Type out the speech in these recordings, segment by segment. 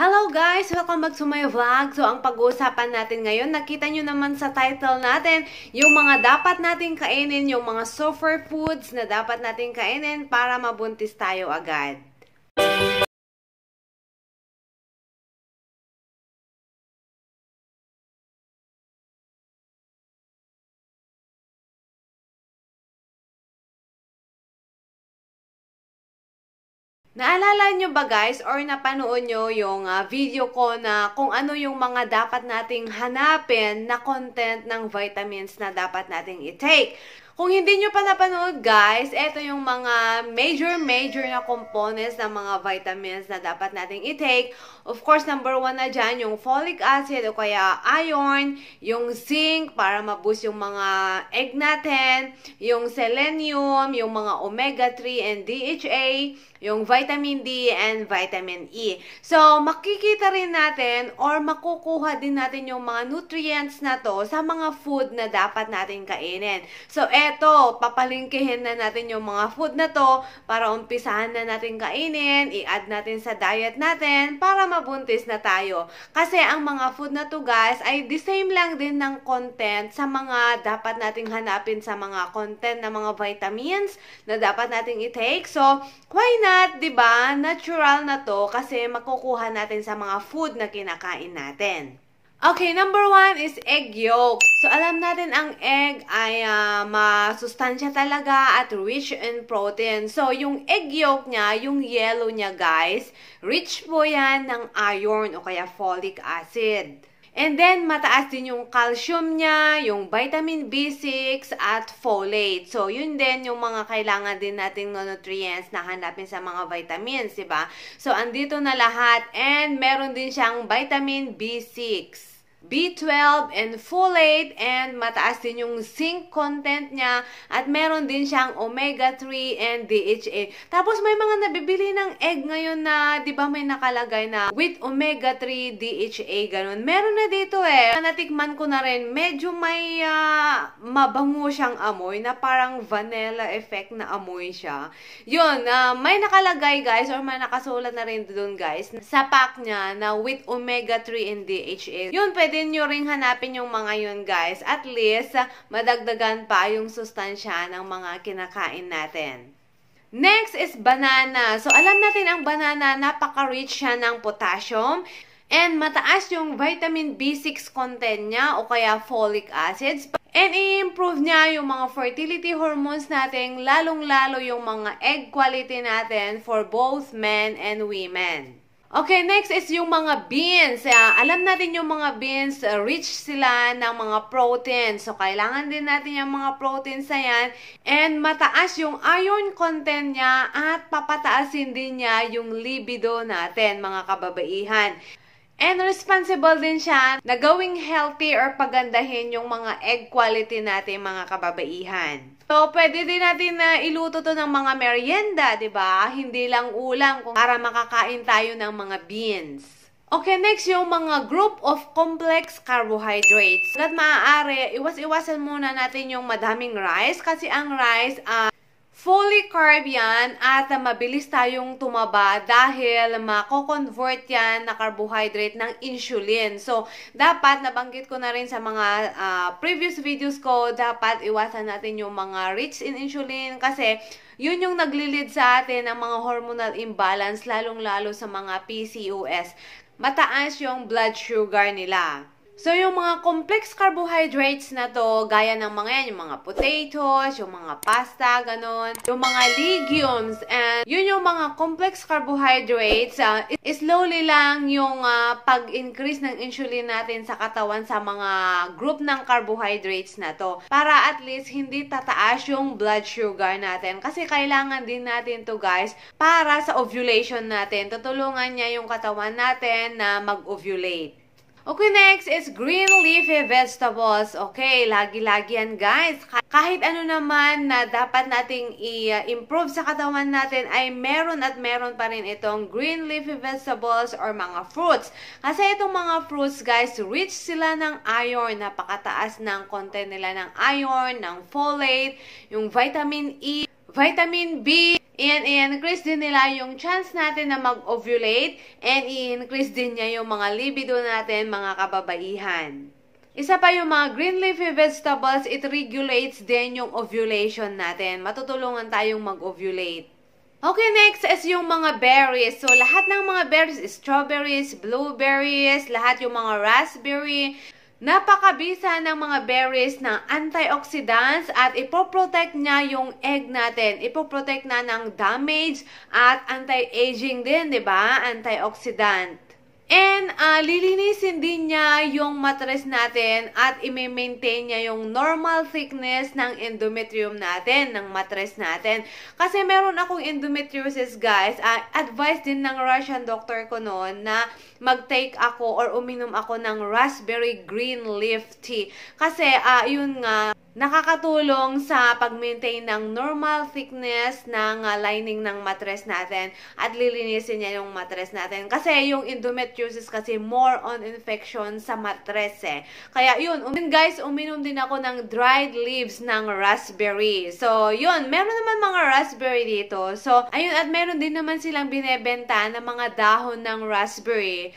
Hello guys! Welcome back to my vlog. So, ang pag-uusapan natin ngayon, nakita nyo naman sa title natin, yung mga dapat natin kainin, yung mga superfoods na dapat natin kainin para mabuntis tayo agad. Naalala nyo ba guys or napanood nyo yung uh, video ko na kung ano yung mga dapat nating hanapin na content ng vitamins na dapat nating i-take? Kung hindi nyo pa napanood, guys, ito yung mga major-major na components ng mga vitamins na dapat nating i-take. Of course, number one na dyan, yung folic acid o kaya iron, yung zinc para maboost yung mga egg natin, yung selenium, yung mga omega-3 and DHA, yung vitamin D and vitamin E. So, makikita rin natin or makukuha din natin yung mga nutrients na to sa mga food na dapat natin kainin. So, eh, eto, papalingkihin na natin yung mga food na to para umpisahan na natin kainin, i-add natin sa diet natin para mabuntis na tayo. Kasi ang mga food na to guys ay the same lang din ng content sa mga dapat nating hanapin sa mga content na mga vitamins na dapat nating i-take. So, why not, 'di ba? Natural na to kasi makukuha natin sa mga food na kinakain natin. Okay, number one is egg yolk. So, alam natin ang egg ay uh, masustansya talaga at rich in protein. So, yung egg yolk niya, yung yellow niya guys, rich po yan ng iron o kaya folic acid. And then, mataas din yung calcium niya, yung vitamin B6 at folate. So, yun din yung mga kailangan din nating nutrients na hanapin sa mga vitamins, di ba? So, andito na lahat and meron din siyang vitamin B6. B12 and folate and mataas din yung zinc content niya at meron din siyang omega-3 and DHA. Tapos may mga nabibili ng egg ngayon na 'di ba may nakalagay na with omega-3 DHA ganun. Meron na dito eh. Natikman ko na rin medyo may uh, mabango siyang amoy na parang vanilla effect na amoy siya. 'Yon, uh, ah, may nakalagay guys or may nakasulat na rin doon guys sa pack niya na with omega-3 and DHA. 'Yon pwede pwede nyo rin hanapin yung mga yun guys. At least, madagdagan pa yung sustansya ng mga kinakain natin. Next is banana. So, alam natin ang banana, napaka-rich siya ng potassium. And mataas yung vitamin B6 content niya o kaya folic acids. And i-improve niya yung mga fertility hormones natin, lalong-lalo yung mga egg quality natin for both men and women. Okay, next is yung mga beans. Uh, alam natin yung mga beans, uh, rich sila ng mga protein. So, kailangan din natin yung mga protein sa yan. And mataas yung iron content niya at papataasin din niya yung libido natin, mga kababaihan. And responsible din siya na gawing healthy or pagandahin yung mga egg quality natin, mga kababaihan. So, pwede din natin na uh, iluto to ng mga merienda, di ba? Hindi lang ulam kung para makakain tayo ng mga beans. Okay, next yung mga group of complex carbohydrates. Hanggat maaari, iwas-iwasan muna natin yung madaming rice kasi ang rice, uh, Fully carb yan at mabilis tayong tumaba dahil mako-convert yan na carbohydrate ng insulin. So, dapat, nabanggit ko na rin sa mga uh, previous videos ko, dapat iwasan natin yung mga rich in insulin kasi yun yung naglilid sa atin ng mga hormonal imbalance, lalong-lalo sa mga PCOS. Mataas yung blood sugar nila. So, yung mga complex carbohydrates na to, gaya ng mga yan, yung mga potatoes, yung mga pasta, ganun, yung mga legumes, and yun yung mga complex carbohydrates, uh, slowly lang yung uh, pag-increase ng insulin natin sa katawan sa mga group ng carbohydrates na to, para at least hindi tataas yung blood sugar natin. Kasi kailangan din natin to guys, para sa ovulation natin. Tutulungan niya yung katawan natin na mag-ovulate. Okay, next is green leafy vegetables. Okay, lagi-lagi yan guys. Kahit ano naman na dapat nating i-improve sa katawan natin ay meron at meron pa rin itong green leafy vegetables or mga fruits. Kasi itong mga fruits guys, rich sila ng iron. Napakataas ng content nila ng iron, ng folate, yung vitamin E, vitamin B, and i-increase din nila yung chance natin na mag-ovulate and i-increase din niya yung mga libido natin, mga kababaihan. Isa pa yung mga green leafy vegetables, it regulates din yung ovulation natin. Matutulungan tayong mag-ovulate. Okay, next is yung mga berries. So, lahat ng mga berries, strawberries, blueberries, lahat yung mga raspberry, Napakabisa ng mga berries ng antioxidants at ipoprotect niya yung egg natin. Ipoprotect na ng damage at anti-aging din, di ba? Antioxidant. And uh, lilinisin din niya yung mattress natin at i-maintain niya yung normal thickness ng endometrium natin, ng mattress natin. Kasi meron akong endometriosis guys, uh, advice din ng Russian doctor ko noon na mag-take ako or uminom ako ng raspberry green leaf tea. Kasi uh, yun nga, nakakatulong sa pag-maintain ng normal thickness ng ah, lining ng mattress natin at lilinisin niya yung mattress natin. Kasi yung endometriosis kasi more on infection sa mattress eh. Kaya yun, um, guys, uminom din ako ng dried leaves ng raspberry. So yun, meron naman mga raspberry dito. So ayun, at meron din naman silang binebenta ng mga dahon ng raspberry.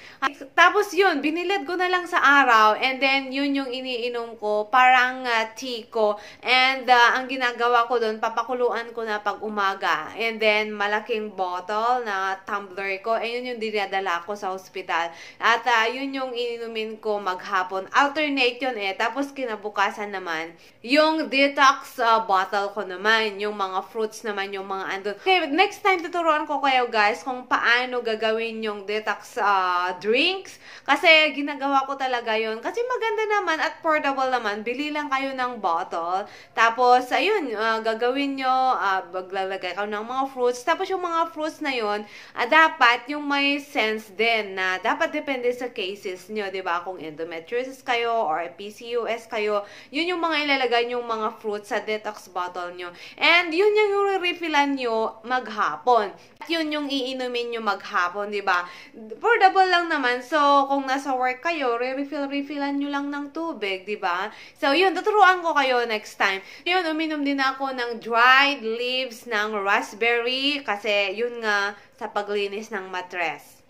tapos yun, binilad ko na lang sa araw and then yun yung iniinom ko, parang uh, tea ko. And uh, ang ginagawa ko doon, papakuluan ko na pag umaga. And then, malaking bottle na tumbler ko. And eh, yun yung dinadala ko sa hospital. At uh, yun yung ininumin ko maghapon. Alternate yun eh. Tapos kinabukasan naman, yung detox uh, bottle ko naman. Yung mga fruits naman, yung mga andun. Okay, next time tuturuan ko kayo guys kung paano gagawin yung detox uh, drinks. Kasi ginagawa ko talaga yun. Kasi maganda naman at portable naman. Bili lang kayo ng bottle bottle. Tapos, ayun, uh, gagawin nyo, uh, maglalagay ka ng mga fruits. Tapos, yung mga fruits na yun, uh, dapat yung may sense din na dapat depende sa cases nyo, di ba? Kung endometriosis kayo or PCOS kayo, yun yung mga ilalagay yung mga fruits sa detox bottle nyo. And yun yung refillan nyo maghapon. At yun yung iinumin nyo maghapon, di ba? Portable lang naman. So, kung nasa work kayo, re-refill-refillan nyo lang ng tubig, di ba? So, yun, tuturuan ko kayo kayo next time. Yun, uminom din ako ng dried leaves ng raspberry kasi yun nga sa paglinis ng mattress.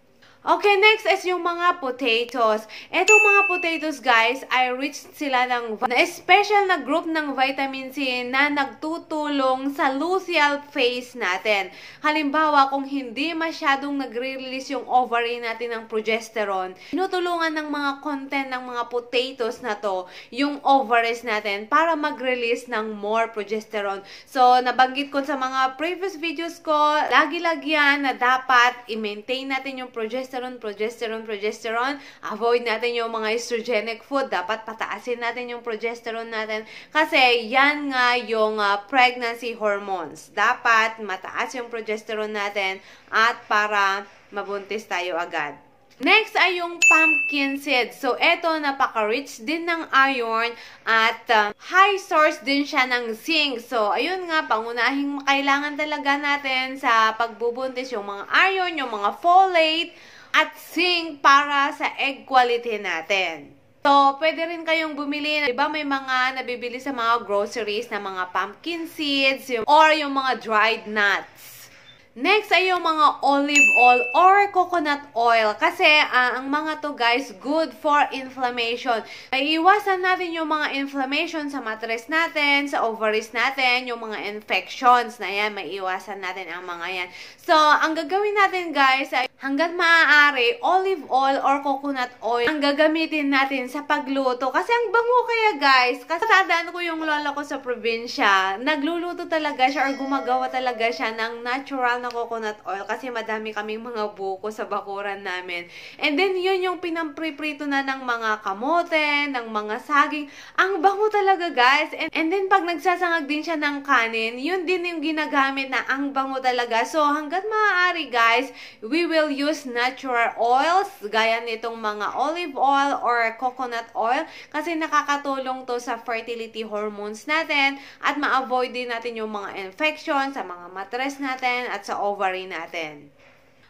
Okay, next is yung mga potatoes. Etong mga potatoes, guys, ay rich sila ng special na group ng vitamin C na nagtutulong sa luteal phase natin. Halimbawa, kung hindi masyadong nagre-release yung ovary natin ng progesterone, tinutulungan ng mga content ng mga potatoes na to, yung ovaries natin, para mag-release ng more progesterone. So, nabanggit ko sa mga previous videos ko, lagi lagyan na dapat i-maintain natin yung progesterone progesterone, progesterone, progesterone. Avoid natin yung mga estrogenic food. Dapat pataasin natin yung progesterone natin. Kasi yan nga yung uh, pregnancy hormones. Dapat mataas yung progesterone natin at para mabuntis tayo agad. Next ay yung pumpkin seed. So, eto napaka-rich din ng iron at uh, high source din siya ng zinc. So, ayun nga, pangunahing kailangan talaga natin sa pagbubuntis yung mga iron, yung mga folate, at sing para sa egg quality natin. So, pwede rin kayong bumili. Diba may mga nabibili sa mga groceries na mga pumpkin seeds yung, or yung mga dried nuts. Next ay yung mga olive oil or coconut oil. Kasi uh, ang mga to guys, good for inflammation. May natin yung mga inflammation sa matres natin, sa ovaries natin, yung mga infections na yan. May iwasan natin ang mga yan. So, ang gagawin natin guys ay hanggat maaari, olive oil or coconut oil ang gagamitin natin sa pagluto. Kasi ang bango kaya guys, kasi tadaan ko yung lola ko sa probinsya, nagluluto talaga siya or gumagawa talaga siya ng natural na coconut oil kasi madami kaming mga buko sa bakuran namin. And then yun yung pinampriprito na ng mga kamote, ng mga saging. Ang bango talaga guys. And, and then pag nagsasangag din siya ng kanin, yun din yung ginagamit na ang bango talaga. So hanggat maaari guys, we will use natural oils, gaya nitong mga olive oil or coconut oil, kasi nakakatulong to sa fertility hormones natin at ma-avoid din natin yung mga infection sa mga matres natin at sa ovary natin.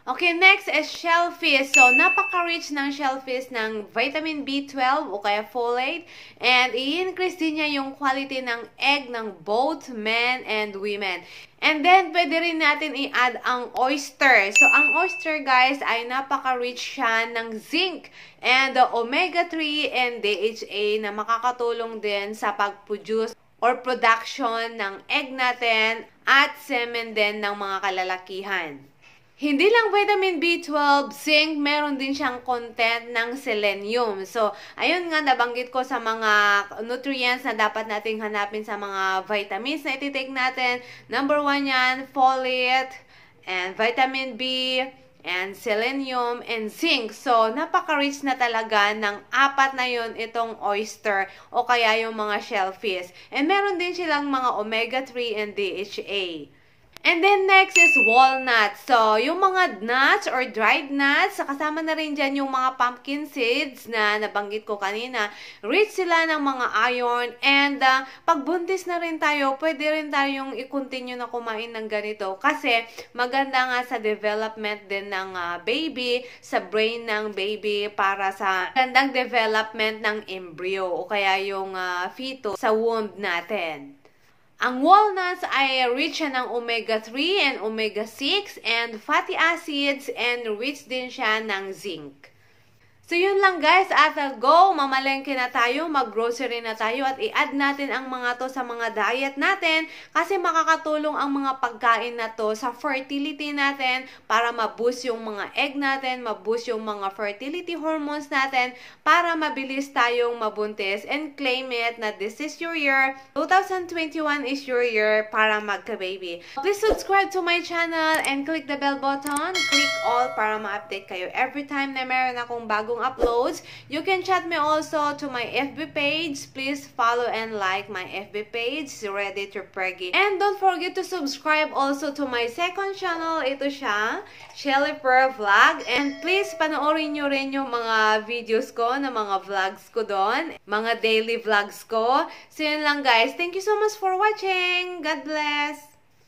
Okay, next is shellfish. So, napaka-rich ng shellfish ng vitamin B12 o kaya folate. And, i-increase din niya yung quality ng egg ng both men and women. And then, pwede rin natin i-add ang oyster. So, ang oyster, guys, ay napaka-rich siya ng zinc and the omega-3 and DHA na makakatulong din sa pag-produce or production ng egg natin at semen din ng mga kalalakihan hindi lang vitamin B12, zinc, meron din siyang content ng selenium. So, ayun nga, nabanggit ko sa mga nutrients na dapat nating hanapin sa mga vitamins na ititake natin. Number one yan, folate, and vitamin B, and selenium, and zinc. So, napaka-rich na talaga ng apat na yon itong oyster o kaya yung mga shellfish. And meron din silang mga omega-3 and DHA. And then next is walnuts. So, yung mga nuts or dried nuts, kasama na rin dyan yung mga pumpkin seeds na nabanggit ko kanina. Rich sila ng mga iron and uh, ah, pag buntis na rin tayo, pwede rin tayong i-continue na kumain ng ganito kasi maganda nga sa development din ng uh, baby, sa brain ng baby para sa gandang development ng embryo o kaya yung uh, fetus sa womb natin. Ang walnuts ay rich siya ng omega-3 and omega-6 and fatty acids and rich din siya ng zinc. So yun lang guys, at uh, go, mamalengke na tayo, maggrocery na tayo at i-add natin ang mga to sa mga diet natin kasi makakatulong ang mga pagkain na to sa fertility natin para maboost yung mga egg natin, maboost yung mga fertility hormones natin para mabilis tayong mabuntis and claim it na this is your year, 2021 is your year para magka-baby. Please subscribe to my channel and click the bell button, click all para ma-update kayo every time na meron akong bago bagong uploads. You can chat me also to my FB page. Please follow and like my FB page, si Reddit Preggy. And don't forget to subscribe also to my second channel. Ito siya, Shelly Per Vlog. And please panoorin nyo rin yung mga videos ko na mga vlogs ko doon. Mga daily vlogs ko. So yun lang guys. Thank you so much for watching. God bless!